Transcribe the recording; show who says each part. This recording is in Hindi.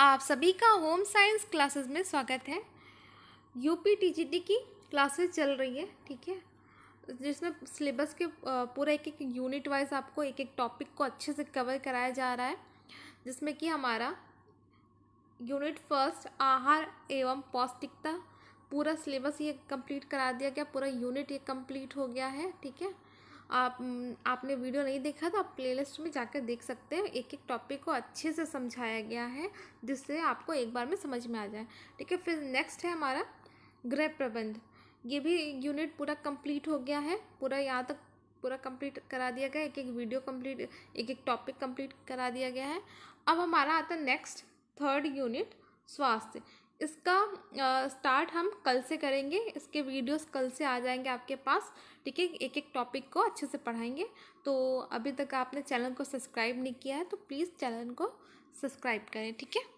Speaker 1: आप सभी का होम साइंस क्लासेस में स्वागत है यूपी टीजीटी की क्लासेस चल रही है ठीक है जिसमें सिलेबस के पूरा एक एक यूनिट वाइज आपको एक एक टॉपिक को अच्छे से कवर कराया जा रहा है जिसमें कि हमारा यूनिट फर्स्ट आहार एवं पौष्टिकता पूरा सिलेबस ये कंप्लीट करा दिया गया पूरा यूनिट ये कंप्लीट हो गया है ठीक है आप हम्म, आपने वीडियो नहीं देखा तो आप प्लेलिस्ट में जाकर देख सकते हैं एक एक टॉपिक को अच्छे से समझाया गया है जिससे आपको एक बार में समझ में आ जाए ठीक है फिर नेक्स्ट है हमारा गृह प्रबंध ये भी यूनिट पूरा कंप्लीट हो गया है पूरा यहाँ तक पूरा कंप्लीट करा दिया गया एक एक वीडियो कंप्लीट एक एक टॉपिक कंप्लीट करा दिया गया है अब हमारा आता नेक्स्ट थर्ड यूनिट स्वास्थ्य इसका स्टार्ट हम कल से करेंगे इसके वीडियोस कल से आ जाएंगे आपके पास ठीक है एक एक टॉपिक को अच्छे से पढ़ाएंगे तो अभी तक आपने चैनल को सब्सक्राइब नहीं किया है तो प्लीज़ चैनल को सब्सक्राइब करें ठीक है